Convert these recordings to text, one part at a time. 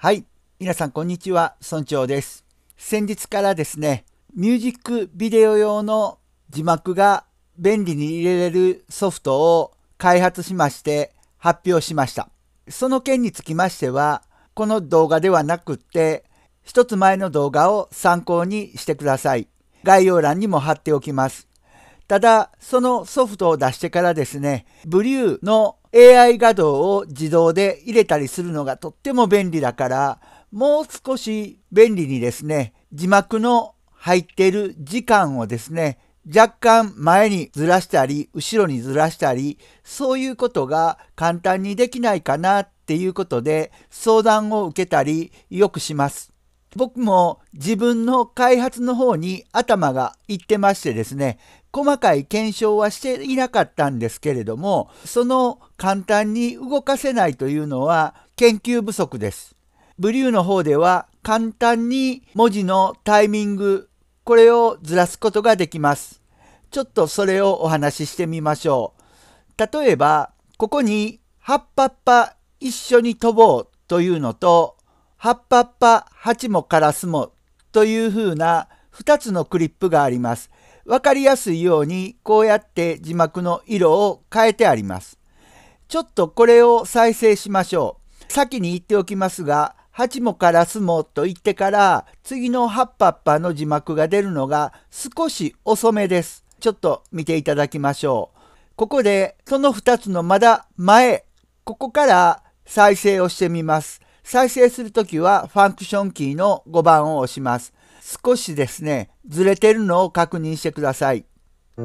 はい。皆さん、こんにちは。村長です。先日からですね、ミュージックビデオ用の字幕が便利に入れれるソフトを開発しまして発表しました。その件につきましては、この動画ではなくって、一つ前の動画を参考にしてください。概要欄にも貼っておきます。ただ、そのソフトを出してからですね、ブリューの AI 画像を自動で入れたりするのがとっても便利だから、もう少し便利にですね、字幕の入っている時間をですね、若干前にずらしたり、後ろにずらしたり、そういうことが簡単にできないかなっていうことで相談を受けたりよくします。僕も自分の開発の方に頭がいってましてですね、細かい検証はしていなかったんですけれども、その簡単に動かせないというのは研究不足です。ブリューの方では簡単に文字のタイミング、これをずらすことができます。ちょっとそれをお話ししてみましょう。例えば、ここに、葉っぱっぱ一緒に飛ぼうというのと、葉っぱっぱ蜂もカラスもというふうな2つのクリップがあります。分かりやすいようにこうやって字幕の色を変えてあります。ちょっとこれを再生しましょう。先に言っておきますが、8もからすもと言ってから次の8葉っぱの字幕が出るのが少し遅めです。ちょっと見ていただきましょう。ここでその2つのまだ前、ここから再生をしてみます。再生するときはファンクションキーの5番を押します。少しですね、ずれてるのを確認してください。は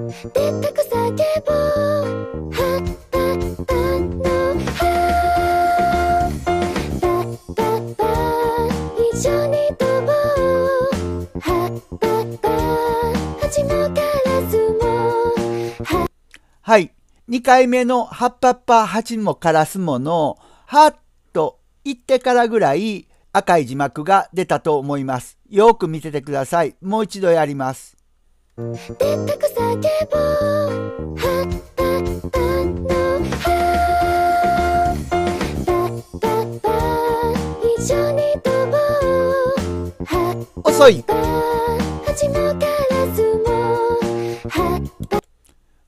い。2回目の「葉っぱっぱ8もカラスも」の「はっ」と言ってからぐらい赤い字幕が出たと思います。よく見ててください。もう一度やります。でっく叫ぼう。はっ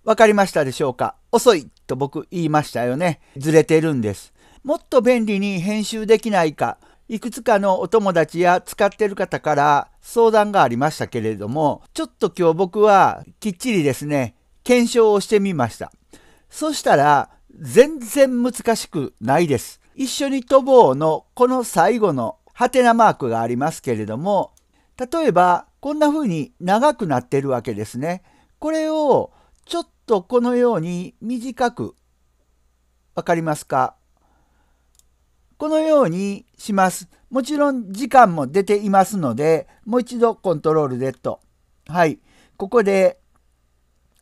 わかりましたでしょうか遅いと僕言いましたよね。ずれてるんです。もっと便利に編集できないか、いくつかのお友達や使ってる方から相談がありましたけれども、ちょっと今日僕はきっちりですね、検証をしてみました。そしたら、全然難しくないです。一緒に飛ぼうのこの最後のハテナマークがありますけれども、例えばこんな風に長くなってるわけですね。これをちょっとこのように短く、わかりますかこのようにします。もちろん時間も出ていますので、もう一度コントロールでと。はい。ここで、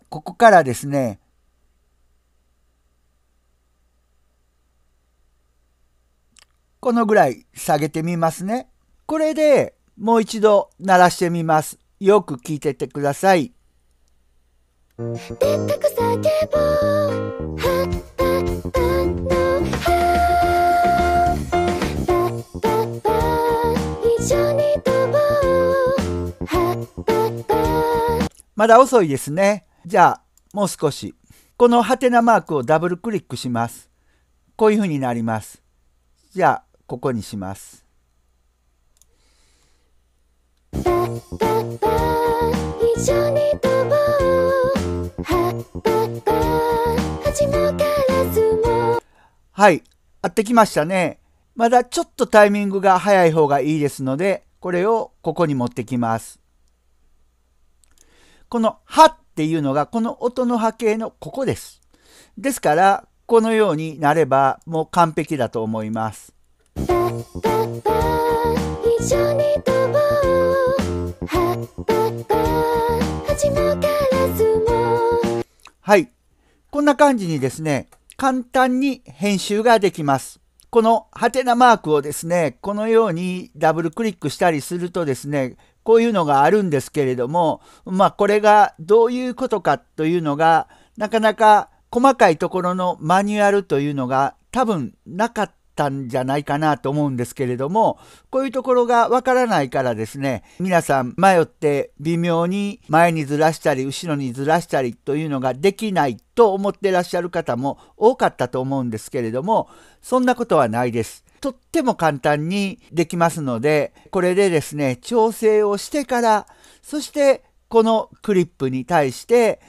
ここからですね、このぐらい下げてみますね。これでもう一度鳴らしてみます。よく聞いててください。でっかく叫ぼうまだ遅いですね。じゃあ、もう少し。このハテナマークをダブルクリックします。こういうふうになります。じゃあ、ここにします。はい、合ってきましたね。まだちょっとタイミングが早い方がいいですので、これをここに持ってきます。このはっていうのがこの音の波形のここです。ですから、このようになればもう完璧だと思います。はい。こんな感じにですね、簡単に編集ができます。このハテナマークをですね、このようにダブルクリックしたりするとですね、こういうのがあるんですけれども、まあこれがどういうことかというのが、なかなか細かいところのマニュアルというのが多分なかったんじゃないかなと思うんですけれども、こういうところがわからないからですね、皆さん迷って微妙に前にずらしたり、後ろにずらしたりというのができないと思ってらっしゃる方も多かったと思うんですけれども、そんなことはないです。とっても簡単にできますので、これでですね、調整をしてから、そしてこのクリップに対して、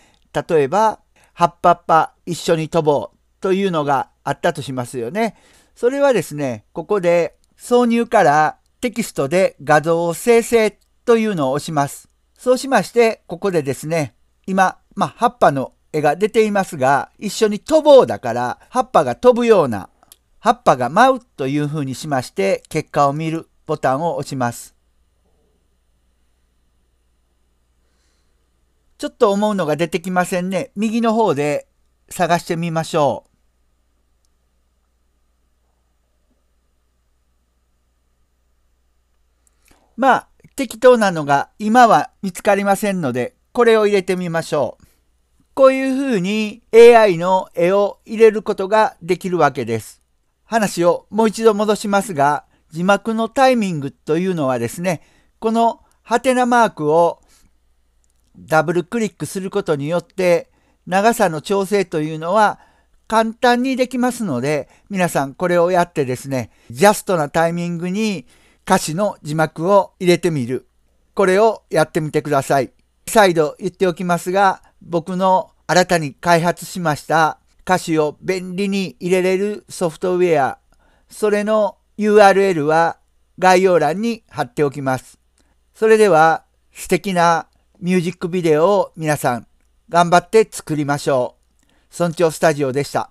例えば、葉っぱっぱ一緒に飛ぼうというのがあったとしますよね。それはですね、ここで挿入からテキストで画像を生成というのを押します。そうしまして、ここでですね、今、まあ、葉っぱの絵が出ていますが、一緒に飛ぼうだから、葉っぱが飛ぶような、葉っぱが舞うというふうにしまして、結果を見るボタンを押します。ちょっと思うのが出てきませんね。右の方で探してみましょう。まあ、適当なのが今は見つかりませんので、これを入れてみましょう。こういうふうに AI の絵を入れることができるわけです。話をもう一度戻しますが、字幕のタイミングというのはですね、このハテナマークをダブルクリックすることによって長さの調整というのは簡単にできますので、皆さんこれをやってですね、ジャストなタイミングに歌詞の字幕を入れてみる。これをやってみてください。再度言っておきますが、僕の新たに開発しました歌詞を便利に入れれるソフトウェア、それの URL は概要欄に貼っておきます。それでは素敵なミュージックビデオを皆さん頑張って作りましょう。村長スタジオでした。